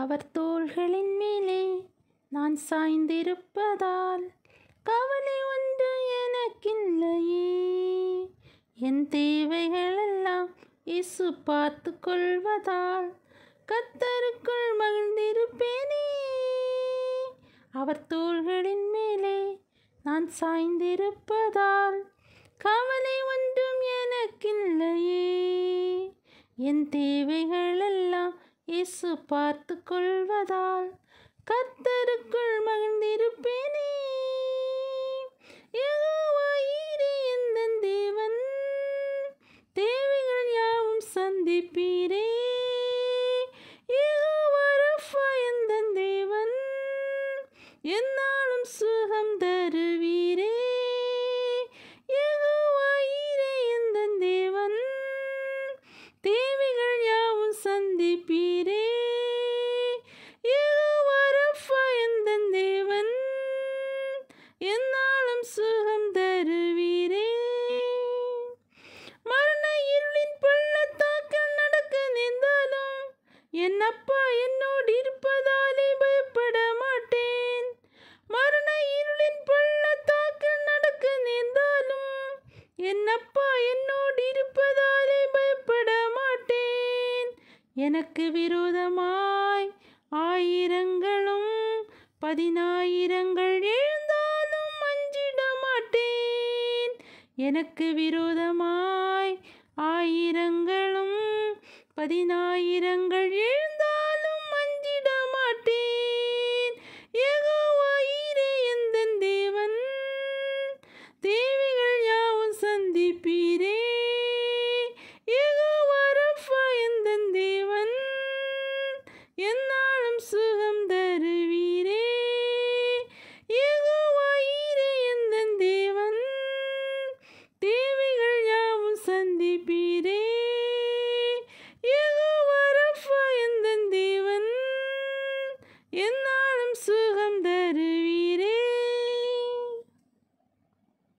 அவர் தோள்களின் மேலே நான் சாய்ந்திருப்பதால் கவலை ஒன்று எனக்கில்லையே என் தேவைகளெல்லாம் இசு பார்த்து கொள்வதால் கத்தருக்குள் மகிழ்ந்திருப்பேனே அவர் தோள்களின் மேலே நான் சாய்ந்திருப்பதால் கவலை ஒன்றும் எனக்கில்லையே என் தேவைகளெல்லாம் இசு பார்த்து கொள்வதால் கத்தருக்குள் மகிழ்ந்திருப்பேனே தேவன் தேவைகள் யாவும் சந்திப்பீரே தேவன் என்னாலும் சுகம் தருவீரே சுகம் தருவீரே மரண இருளின் பள்ளத்தாக்கில் நடக்க நின்றாலும் என் என்னோடு இருப்பதாலே பயப்பட மாட்டேன் மரண இருளின் பள்ளத்தாக்கில் நடக்க நின்றாலும் என் என்னோடு இருப்பதாலே பயப்பட மாட்டேன் எனக்கு விரோதமாய் ஆயிரங்களும் பதினாயிரங்கள் எனக்கு விரோதமாய் ஆயிரங்களும் பதினாயிரங்கள் எழுந்தாலும் அஞ்சிட மாட்டேன் தேவன் தேவிகள் யாவும் சந்திப்பீரே எந்த தேவன் என்ன